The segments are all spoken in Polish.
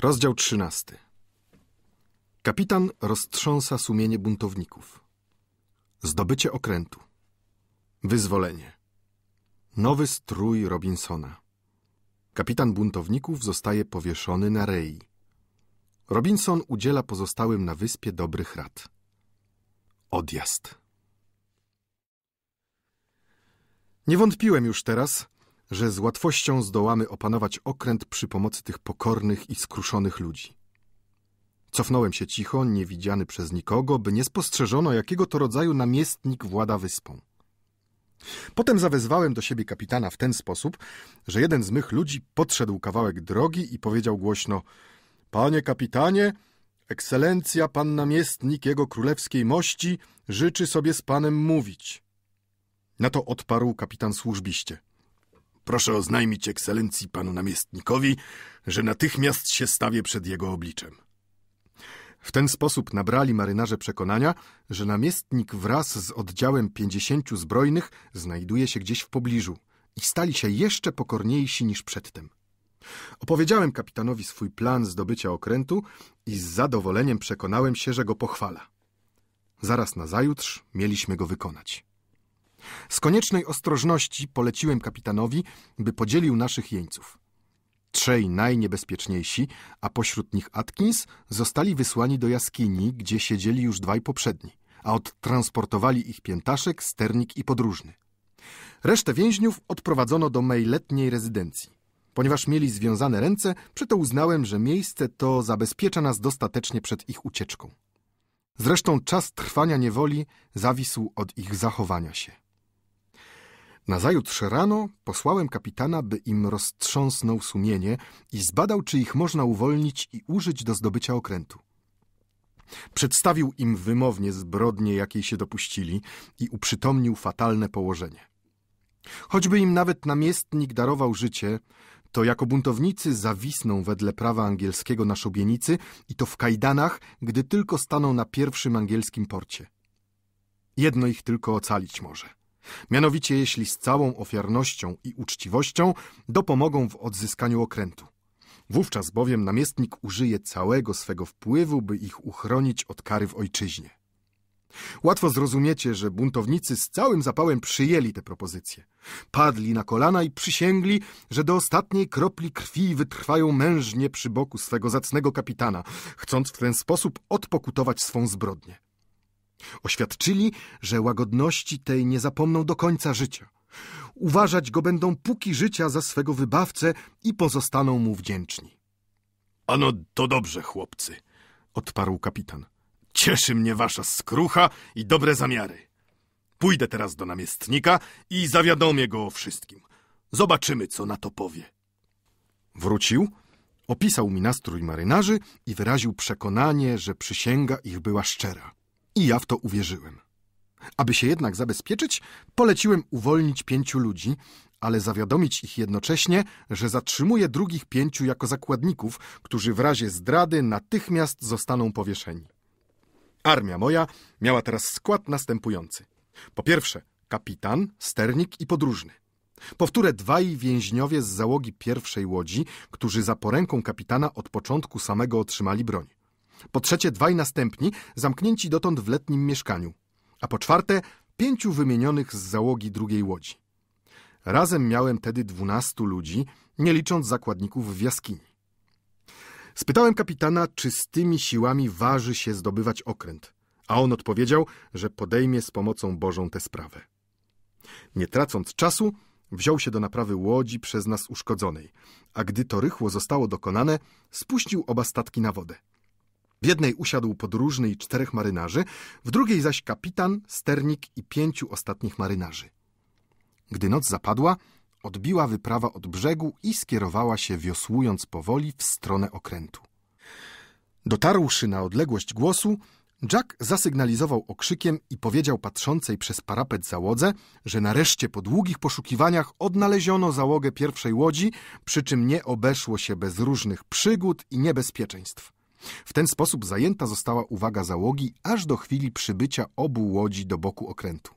Rozdział trzynasty. Kapitan roztrząsa sumienie buntowników. Zdobycie okrętu. Wyzwolenie. Nowy strój Robinsona. Kapitan buntowników zostaje powieszony na rei. Robinson udziela pozostałym na wyspie dobrych rad. Odjazd. Nie wątpiłem już teraz, że z łatwością zdołamy opanować okręt przy pomocy tych pokornych i skruszonych ludzi. Cofnąłem się cicho, niewidziany przez nikogo, by nie spostrzeżono, jakiego to rodzaju namiestnik włada wyspą. Potem zawezwałem do siebie kapitana w ten sposób, że jeden z mych ludzi podszedł kawałek drogi i powiedział głośno — Panie kapitanie, ekscelencja pan namiestnik jego królewskiej mości życzy sobie z panem mówić. Na to odparł kapitan służbiście. Proszę oznajmić ekscelencji panu namiestnikowi, że natychmiast się stawię przed jego obliczem. W ten sposób nabrali marynarze przekonania, że namiestnik wraz z oddziałem pięćdziesięciu zbrojnych znajduje się gdzieś w pobliżu i stali się jeszcze pokorniejsi niż przedtem. Opowiedziałem kapitanowi swój plan zdobycia okrętu i z zadowoleniem przekonałem się, że go pochwala. Zaraz nazajutrz mieliśmy go wykonać. Z koniecznej ostrożności poleciłem kapitanowi, by podzielił naszych jeńców. Trzej najniebezpieczniejsi, a pośród nich Atkins, zostali wysłani do jaskini, gdzie siedzieli już dwaj poprzedni, a odtransportowali ich piętaszek, sternik i podróżny. Resztę więźniów odprowadzono do mej letniej rezydencji. Ponieważ mieli związane ręce, przeto uznałem, że miejsce to zabezpiecza nas dostatecznie przed ich ucieczką. Zresztą czas trwania niewoli zawisł od ich zachowania się. Nazajutrz rano posłałem kapitana, by im roztrząsnął sumienie i zbadał, czy ich można uwolnić i użyć do zdobycia okrętu. Przedstawił im wymownie zbrodnie, jakiej się dopuścili i uprzytomnił fatalne położenie. Choćby im nawet namiestnik darował życie, to jako buntownicy zawisną wedle prawa angielskiego na szubienicy i to w kajdanach, gdy tylko staną na pierwszym angielskim porcie. Jedno ich tylko ocalić może – Mianowicie jeśli z całą ofiarnością i uczciwością dopomogą w odzyskaniu okrętu. Wówczas bowiem namiestnik użyje całego swego wpływu, by ich uchronić od kary w ojczyźnie. Łatwo zrozumiecie, że buntownicy z całym zapałem przyjęli te propozycje. Padli na kolana i przysięgli, że do ostatniej kropli krwi wytrwają mężnie przy boku swego zacnego kapitana, chcąc w ten sposób odpokutować swą zbrodnię. Oświadczyli, że łagodności tej nie zapomną do końca życia. Uważać go będą póki życia za swego wybawcę i pozostaną mu wdzięczni. Ano to dobrze, chłopcy, odparł kapitan. Cieszy mnie wasza skrucha i dobre zamiary. Pójdę teraz do namiestnika i zawiadomię go o wszystkim. Zobaczymy, co na to powie. Wrócił, opisał mi nastrój marynarzy i wyraził przekonanie, że przysięga ich była szczera. I ja w to uwierzyłem. Aby się jednak zabezpieczyć, poleciłem uwolnić pięciu ludzi, ale zawiadomić ich jednocześnie, że zatrzymuje drugich pięciu jako zakładników, którzy w razie zdrady natychmiast zostaną powieszeni. Armia moja miała teraz skład następujący. Po pierwsze, kapitan, sternik i podróżny. Powtórę, dwaj więźniowie z załogi pierwszej łodzi, którzy za poręką kapitana od początku samego otrzymali broń. Po trzecie, dwaj następni, zamknięci dotąd w letnim mieszkaniu. A po czwarte, pięciu wymienionych z załogi drugiej łodzi. Razem miałem tedy dwunastu ludzi, nie licząc zakładników w jaskini. Spytałem kapitana, czy z tymi siłami waży się zdobywać okręt, a on odpowiedział, że podejmie z pomocą Bożą tę sprawę. Nie tracąc czasu, wziął się do naprawy łodzi przez nas uszkodzonej, a gdy to rychło zostało dokonane, spuścił oba statki na wodę. W jednej usiadł podróżny i czterech marynarzy, w drugiej zaś kapitan, sternik i pięciu ostatnich marynarzy. Gdy noc zapadła, odbiła wyprawa od brzegu i skierowała się wiosłując powoli w stronę okrętu. Dotarłszy na odległość głosu, Jack zasygnalizował okrzykiem i powiedział patrzącej przez parapet załodze, że nareszcie po długich poszukiwaniach odnaleziono załogę pierwszej łodzi, przy czym nie obeszło się bez różnych przygód i niebezpieczeństw. W ten sposób zajęta została uwaga załogi aż do chwili przybycia obu łodzi do boku okrętu.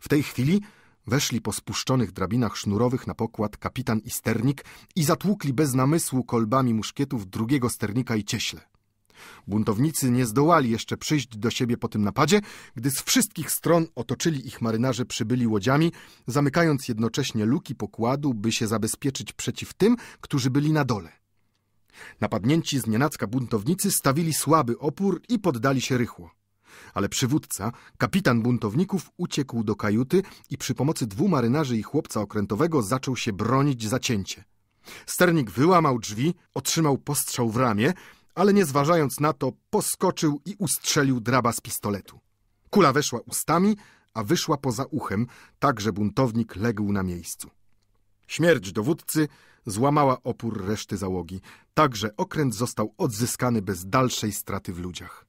W tej chwili weszli po spuszczonych drabinach sznurowych na pokład kapitan i sternik i zatłukli bez namysłu kolbami muszkietów drugiego sternika i cieśle. Buntownicy nie zdołali jeszcze przyjść do siebie po tym napadzie, gdy z wszystkich stron otoczyli ich marynarze przybyli łodziami, zamykając jednocześnie luki pokładu, by się zabezpieczyć przeciw tym, którzy byli na dole. Napadnięci z nienacka buntownicy stawili słaby opór i poddali się rychło. Ale przywódca, kapitan buntowników, uciekł do kajuty i przy pomocy dwu marynarzy i chłopca okrętowego zaczął się bronić zacięcie. Sternik wyłamał drzwi, otrzymał postrzał w ramię, ale nie zważając na to, poskoczył i ustrzelił draba z pistoletu. Kula weszła ustami, a wyszła poza uchem, tak że buntownik legł na miejscu. Śmierć dowódcy złamała opór reszty załogi, tak że okręt został odzyskany bez dalszej straty w ludziach.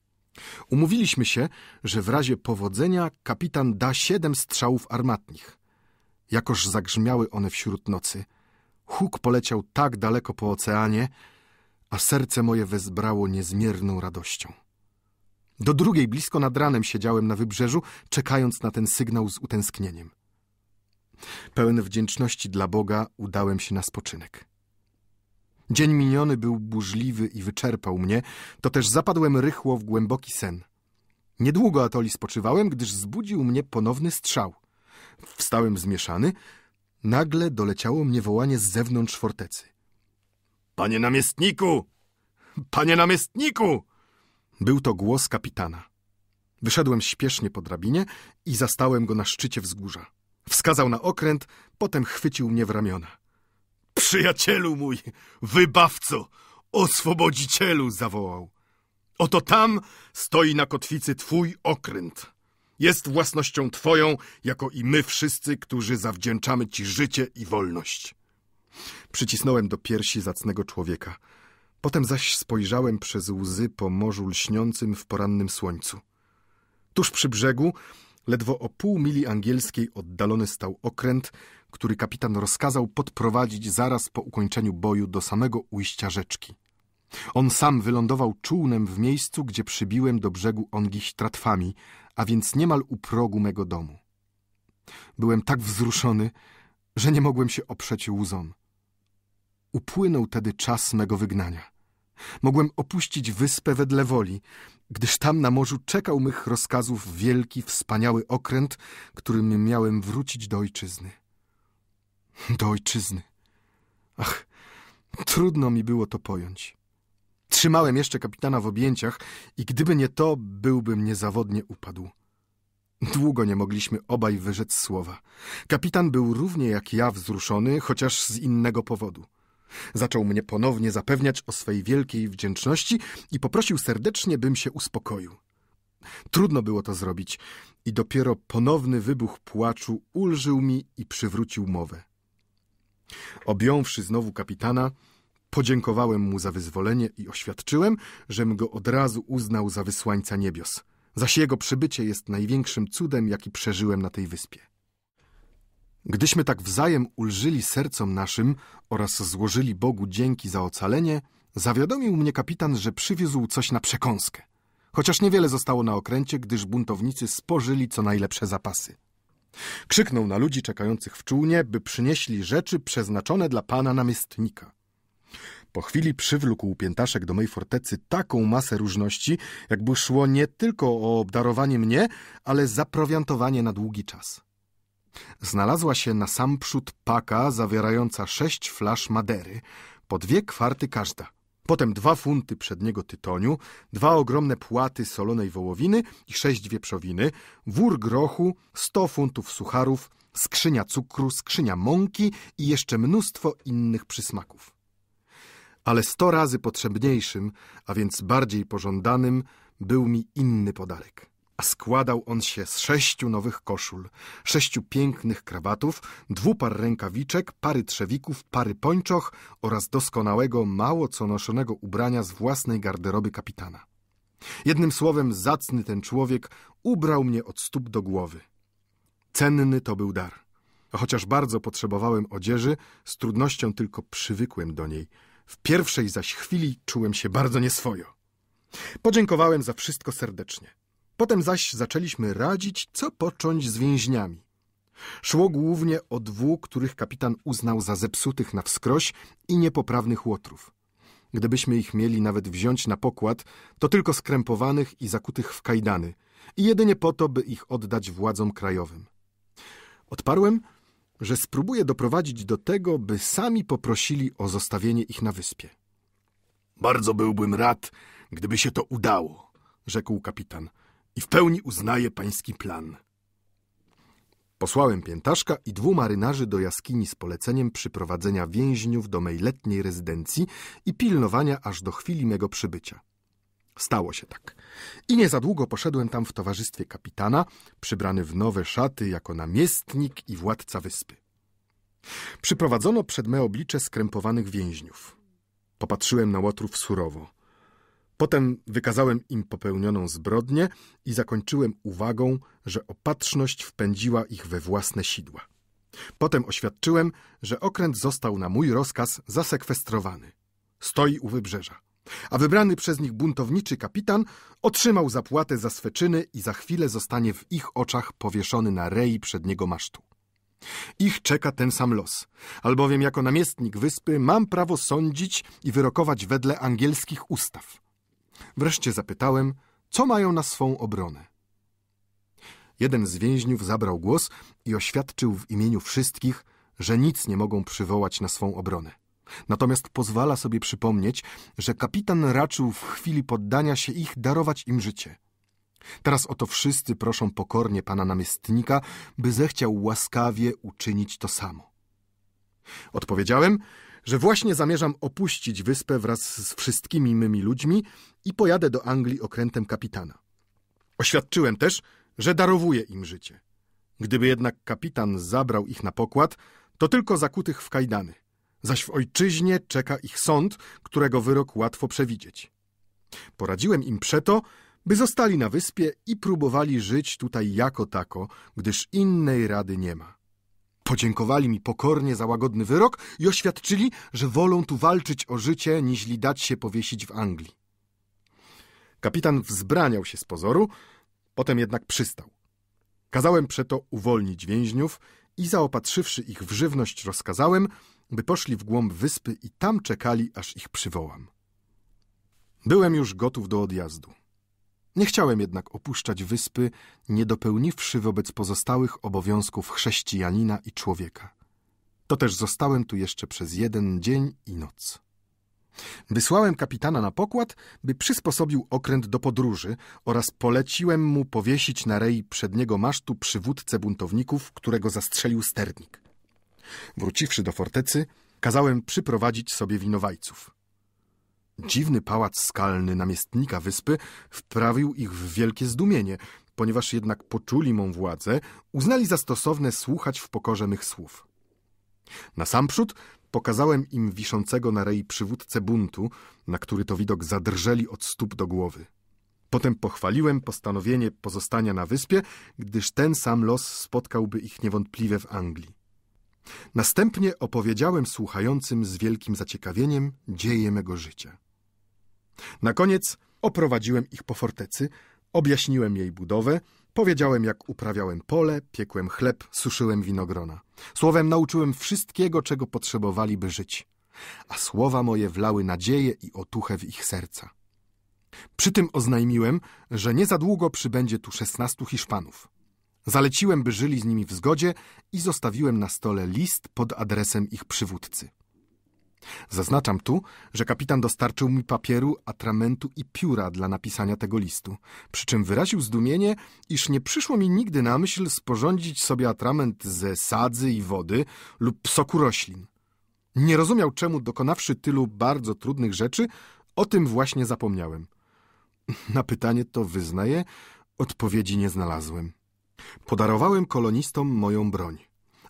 Umówiliśmy się, że w razie powodzenia kapitan da siedem strzałów armatnich. Jakoż zagrzmiały one wśród nocy. Huk poleciał tak daleko po oceanie, a serce moje wezbrało niezmierną radością. Do drugiej blisko nad ranem siedziałem na wybrzeżu, czekając na ten sygnał z utęsknieniem. Pełen wdzięczności dla Boga udałem się na spoczynek. Dzień miniony był burzliwy i wyczerpał mnie, to też zapadłem rychło w głęboki sen. Niedługo atoli spoczywałem, gdyż zbudził mnie ponowny strzał. Wstałem zmieszany. Nagle doleciało mnie wołanie z zewnątrz fortecy. Panie namiestniku! Panie namiestniku! Był to głos kapitana. Wyszedłem śpiesznie po drabinie i zastałem go na szczycie wzgórza. Wskazał na okręt, potem chwycił mnie w ramiona. Przyjacielu mój, wybawco, oswobodzicielu, zawołał. Oto tam stoi na kotwicy twój okręt. Jest własnością twoją, jako i my wszyscy, którzy zawdzięczamy ci życie i wolność. Przycisnąłem do piersi zacnego człowieka. Potem zaś spojrzałem przez łzy po morzu lśniącym w porannym słońcu. Tuż przy brzegu Ledwo o pół mili angielskiej oddalony stał okręt, który kapitan rozkazał podprowadzić zaraz po ukończeniu boju do samego ujścia rzeczki. On sam wylądował czółnem w miejscu, gdzie przybiłem do brzegu ongiś tratwami, a więc niemal u progu mego domu. Byłem tak wzruszony, że nie mogłem się oprzeć łzom. Upłynął tedy czas mego wygnania. Mogłem opuścić wyspę wedle woli, gdyż tam na morzu czekał mych rozkazów wielki, wspaniały okręt, którym miałem wrócić do ojczyzny. Do ojczyzny. Ach, trudno mi było to pojąć. Trzymałem jeszcze kapitana w objęciach i gdyby nie to, byłbym niezawodnie upadł. Długo nie mogliśmy obaj wyrzec słowa. Kapitan był równie jak ja wzruszony, chociaż z innego powodu. Zaczął mnie ponownie zapewniać o swej wielkiej wdzięczności i poprosił serdecznie, bym się uspokoił. Trudno było to zrobić i dopiero ponowny wybuch płaczu ulżył mi i przywrócił mowę. Objąwszy znowu kapitana, podziękowałem mu za wyzwolenie i oświadczyłem, żem go od razu uznał za wysłańca niebios, zaś jego przybycie jest największym cudem, jaki przeżyłem na tej wyspie. Gdyśmy tak wzajem ulżyli sercom naszym oraz złożyli Bogu dzięki za ocalenie, zawiadomił mnie kapitan, że przywiózł coś na przekąskę. Chociaż niewiele zostało na okręcie, gdyż buntownicy spożyli co najlepsze zapasy. Krzyknął na ludzi czekających w czółnie, by przynieśli rzeczy przeznaczone dla pana namiestnika. Po chwili przywlókł piętaszek do mej fortecy taką masę różności, jakby szło nie tylko o obdarowanie mnie, ale zaprowiantowanie na długi czas znalazła się nasamprzód paka zawierająca sześć flasz madery, po dwie kwarty każda. Potem dwa funty przedniego tytoniu, dwa ogromne płaty solonej wołowiny i sześć wieprzowiny, wór grochu, sto funtów sucharów, skrzynia cukru, skrzynia mąki i jeszcze mnóstwo innych przysmaków. Ale sto razy potrzebniejszym, a więc bardziej pożądanym, był mi inny podarek a składał on się z sześciu nowych koszul, sześciu pięknych krawatów, par rękawiczek, pary trzewików, pary pończoch oraz doskonałego, mało co noszonego ubrania z własnej garderoby kapitana. Jednym słowem, zacny ten człowiek ubrał mnie od stóp do głowy. Cenny to był dar. A chociaż bardzo potrzebowałem odzieży, z trudnością tylko przywykłem do niej. W pierwszej zaś chwili czułem się bardzo nieswojo. Podziękowałem za wszystko serdecznie. Potem zaś zaczęliśmy radzić, co począć z więźniami. Szło głównie o dwóch, których kapitan uznał za zepsutych na wskroś i niepoprawnych łotrów. Gdybyśmy ich mieli nawet wziąć na pokład, to tylko skrępowanych i zakutych w kajdany i jedynie po to, by ich oddać władzom krajowym. Odparłem, że spróbuję doprowadzić do tego, by sami poprosili o zostawienie ich na wyspie. Bardzo byłbym rad, gdyby się to udało, rzekł kapitan – i w pełni uznaję pański plan. Posłałem piętaszka i dwu marynarzy do jaskini z poleceniem przyprowadzenia więźniów do mej letniej rezydencji i pilnowania aż do chwili mego przybycia. Stało się tak. I nie za długo poszedłem tam w towarzystwie kapitana, przybrany w nowe szaty jako namiestnik i władca wyspy. Przyprowadzono przed me oblicze skrępowanych więźniów. Popatrzyłem na łotrów surowo – Potem wykazałem im popełnioną zbrodnię i zakończyłem uwagą, że opatrzność wpędziła ich we własne sidła. Potem oświadczyłem, że okręt został na mój rozkaz zasekwestrowany. Stoi u wybrzeża. A wybrany przez nich buntowniczy kapitan otrzymał zapłatę za swe czyny i za chwilę zostanie w ich oczach powieszony na rei przedniego masztu. Ich czeka ten sam los, albowiem jako namiestnik wyspy mam prawo sądzić i wyrokować wedle angielskich ustaw. Wreszcie zapytałem, co mają na swą obronę. Jeden z więźniów zabrał głos i oświadczył w imieniu wszystkich, że nic nie mogą przywołać na swą obronę. Natomiast pozwala sobie przypomnieć, że kapitan raczył w chwili poddania się ich darować im życie. Teraz oto wszyscy proszą pokornie pana namiestnika, by zechciał łaskawie uczynić to samo. Odpowiedziałem, że właśnie zamierzam opuścić wyspę wraz z wszystkimi mymi ludźmi i pojadę do Anglii okrętem kapitana. Oświadczyłem też, że darowuję im życie. Gdyby jednak kapitan zabrał ich na pokład, to tylko zakutych w kajdany, zaś w ojczyźnie czeka ich sąd, którego wyrok łatwo przewidzieć. Poradziłem im przeto, by zostali na wyspie i próbowali żyć tutaj jako tako, gdyż innej rady nie ma. Podziękowali mi pokornie za łagodny wyrok i oświadczyli, że wolą tu walczyć o życie, niźli dać się powiesić w Anglii. Kapitan wzbraniał się z pozoru, potem jednak przystał. Kazałem przeto uwolnić więźniów i zaopatrzywszy ich w żywność rozkazałem, by poszli w głąb wyspy i tam czekali, aż ich przywołam. Byłem już gotów do odjazdu. Nie chciałem jednak opuszczać wyspy, nie dopełniwszy wobec pozostałych obowiązków chrześcijanina i człowieka. To też zostałem tu jeszcze przez jeden dzień i noc. Wysłałem kapitana na pokład, by przysposobił okręt do podróży oraz poleciłem mu powiesić na rei przedniego masztu przywódcę buntowników, którego zastrzelił sternik. Wróciwszy do fortecy, kazałem przyprowadzić sobie winowajców. Dziwny pałac skalny namiestnika wyspy wprawił ich w wielkie zdumienie, ponieważ jednak poczuli mą władzę, uznali za stosowne słuchać w pokorze mych słów. Nasamprzód pokazałem im wiszącego na rei przywódcę buntu, na który to widok zadrżeli od stóp do głowy. Potem pochwaliłem postanowienie pozostania na wyspie, gdyż ten sam los spotkałby ich niewątpliwie w Anglii. Następnie opowiedziałem słuchającym z wielkim zaciekawieniem dzieje mego życia. Na koniec oprowadziłem ich po fortecy, objaśniłem jej budowę, powiedziałem jak uprawiałem pole, piekłem chleb, suszyłem winogrona. Słowem nauczyłem wszystkiego, czego potrzebowali, by żyć. A słowa moje wlały nadzieję i otuchę w ich serca. Przy tym oznajmiłem, że nie za długo przybędzie tu szesnastu Hiszpanów. Zaleciłem, by żyli z nimi w zgodzie i zostawiłem na stole list pod adresem ich przywódcy. Zaznaczam tu, że kapitan dostarczył mi papieru, atramentu i pióra dla napisania tego listu, przy czym wyraził zdumienie, iż nie przyszło mi nigdy na myśl sporządzić sobie atrament ze sadzy i wody lub soku roślin. Nie rozumiał, czemu dokonawszy tylu bardzo trudnych rzeczy, o tym właśnie zapomniałem. Na pytanie to wyznaję, odpowiedzi nie znalazłem. Podarowałem kolonistom moją broń,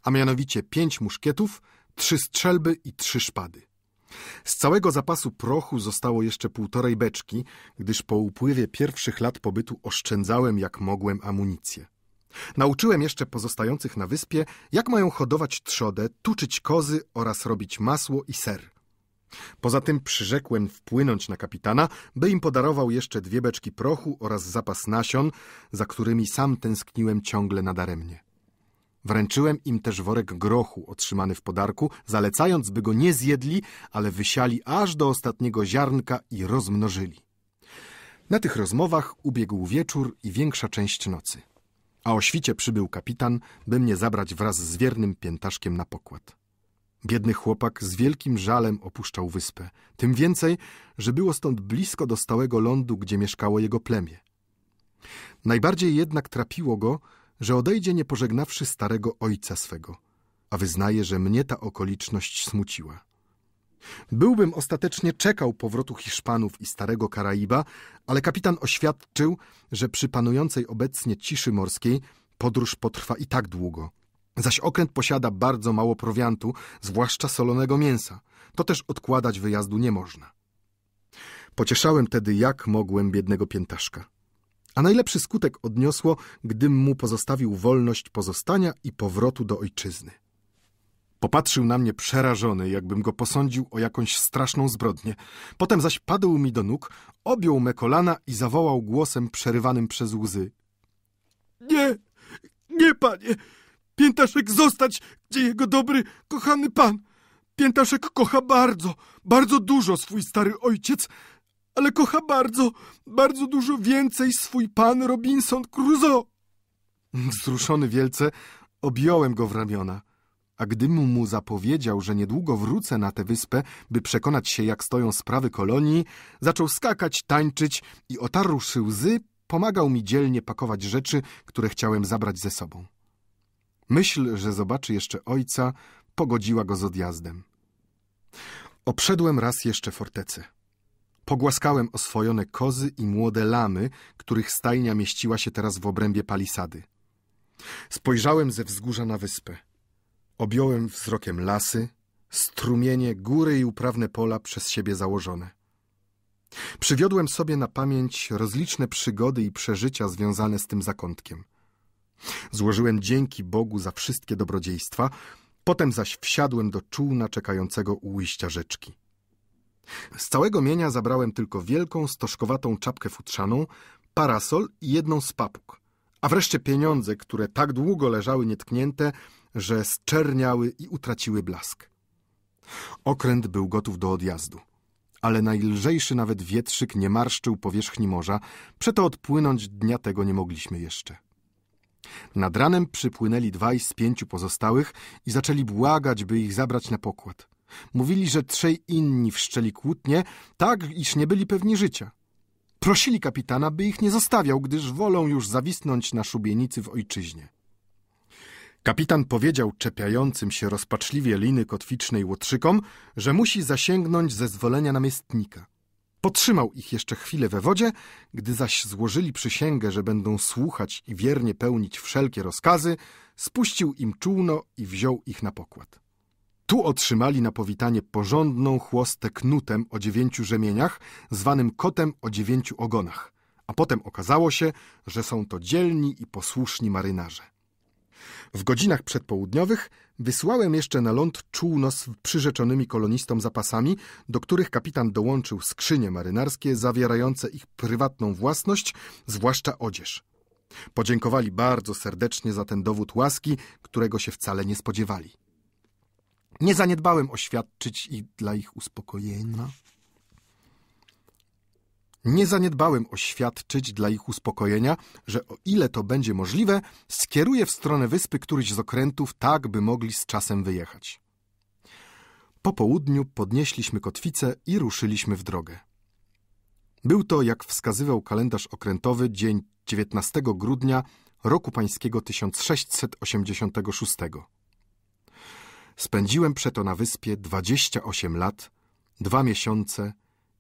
a mianowicie pięć muszkietów, trzy strzelby i trzy szpady. Z całego zapasu prochu zostało jeszcze półtorej beczki, gdyż po upływie pierwszych lat pobytu oszczędzałem jak mogłem amunicję. Nauczyłem jeszcze pozostających na wyspie, jak mają hodować trzodę, tuczyć kozy oraz robić masło i ser. Poza tym przyrzekłem wpłynąć na kapitana, by im podarował jeszcze dwie beczki prochu oraz zapas nasion, za którymi sam tęskniłem ciągle nadaremnie. Wręczyłem im też worek grochu otrzymany w podarku, zalecając, by go nie zjedli, ale wysiali aż do ostatniego ziarnka i rozmnożyli. Na tych rozmowach ubiegł wieczór i większa część nocy. A o świcie przybył kapitan, by mnie zabrać wraz z wiernym piętaszkiem na pokład. Biedny chłopak z wielkim żalem opuszczał wyspę, tym więcej, że było stąd blisko do stałego lądu, gdzie mieszkało jego plemię. Najbardziej jednak trapiło go, że odejdzie nie pożegnawszy starego ojca swego, a wyznaje, że mnie ta okoliczność smuciła. Byłbym ostatecznie czekał powrotu Hiszpanów i Starego Karaiba, ale kapitan oświadczył, że przy panującej obecnie ciszy morskiej podróż potrwa i tak długo. Zaś okręt posiada bardzo mało prowiantu, zwłaszcza solonego mięsa. To też odkładać wyjazdu nie można. Pocieszałem tedy jak mogłem biednego piętaszka a najlepszy skutek odniosło, gdym mu pozostawił wolność pozostania i powrotu do ojczyzny. Popatrzył na mnie przerażony, jakbym go posądził o jakąś straszną zbrodnię. Potem zaś padł mi do nóg, objął me kolana i zawołał głosem przerywanym przez łzy. Nie, nie, panie! Piętaszek zostać, gdzie jego dobry, kochany pan! Piętaszek kocha bardzo, bardzo dużo swój stary ojciec, ale kocha bardzo, bardzo dużo więcej swój pan Robinson Crusoe. Wzruszony wielce, objąłem go w ramiona. A gdym mu zapowiedział, że niedługo wrócę na tę wyspę, by przekonać się, jak stoją sprawy kolonii, zaczął skakać, tańczyć i otarłszy łzy, pomagał mi dzielnie pakować rzeczy, które chciałem zabrać ze sobą. Myśl, że zobaczy jeszcze ojca, pogodziła go z odjazdem. Obszedłem raz jeszcze fortecę. Pogłaskałem oswojone kozy i młode lamy, których stajnia mieściła się teraz w obrębie palisady. Spojrzałem ze wzgórza na wyspę. Objąłem wzrokiem lasy, strumienie, góry i uprawne pola przez siebie założone. Przywiodłem sobie na pamięć rozliczne przygody i przeżycia związane z tym zakątkiem. Złożyłem dzięki Bogu za wszystkie dobrodziejstwa, potem zaś wsiadłem do czółna czekającego u ujścia rzeczki. Z całego mienia zabrałem tylko wielką, stożkowatą czapkę futrzaną, parasol i jedną z papug. A wreszcie pieniądze, które tak długo leżały nietknięte, że zczerniały i utraciły blask. Okręt był gotów do odjazdu, ale najlżejszy nawet wietrzyk nie marszczył powierzchni morza, przeto odpłynąć dnia tego nie mogliśmy jeszcze. Nad ranem przypłynęli dwaj z pięciu pozostałych i zaczęli błagać, by ich zabrać na pokład. Mówili, że trzej inni wszczeli kłótnie, tak iż nie byli pewni życia. Prosili kapitana, by ich nie zostawiał, gdyż wolą już zawisnąć na szubienicy w ojczyźnie. Kapitan powiedział czepiającym się rozpaczliwie liny kotwicznej łotrzykom, że musi zasięgnąć zezwolenia namiestnika. Potrzymał ich jeszcze chwilę we wodzie, gdy zaś złożyli przysięgę, że będą słuchać i wiernie pełnić wszelkie rozkazy, spuścił im czółno i wziął ich na pokład. Tu otrzymali na powitanie porządną chłostę knutem o dziewięciu rzemieniach, zwanym kotem o dziewięciu ogonach. A potem okazało się, że są to dzielni i posłuszni marynarze. W godzinach przedpołudniowych wysłałem jeszcze na ląd czółno z przyrzeczonymi kolonistom zapasami, do których kapitan dołączył skrzynie marynarskie zawierające ich prywatną własność, zwłaszcza odzież. Podziękowali bardzo serdecznie za ten dowód łaski, którego się wcale nie spodziewali. Nie zaniedbałem oświadczyć i dla ich uspokojenia. Nie zaniedbałem oświadczyć dla ich uspokojenia, że o ile to będzie możliwe, skieruję w stronę wyspy któryś z okrętów, tak by mogli z czasem wyjechać. Po południu podnieśliśmy kotwicę i ruszyliśmy w drogę. Był to, jak wskazywał kalendarz okrętowy, dzień 19 grudnia roku pańskiego 1686. Spędziłem przeto na wyspie 28 lat, 2 miesiące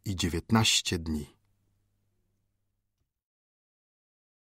i 19 dni.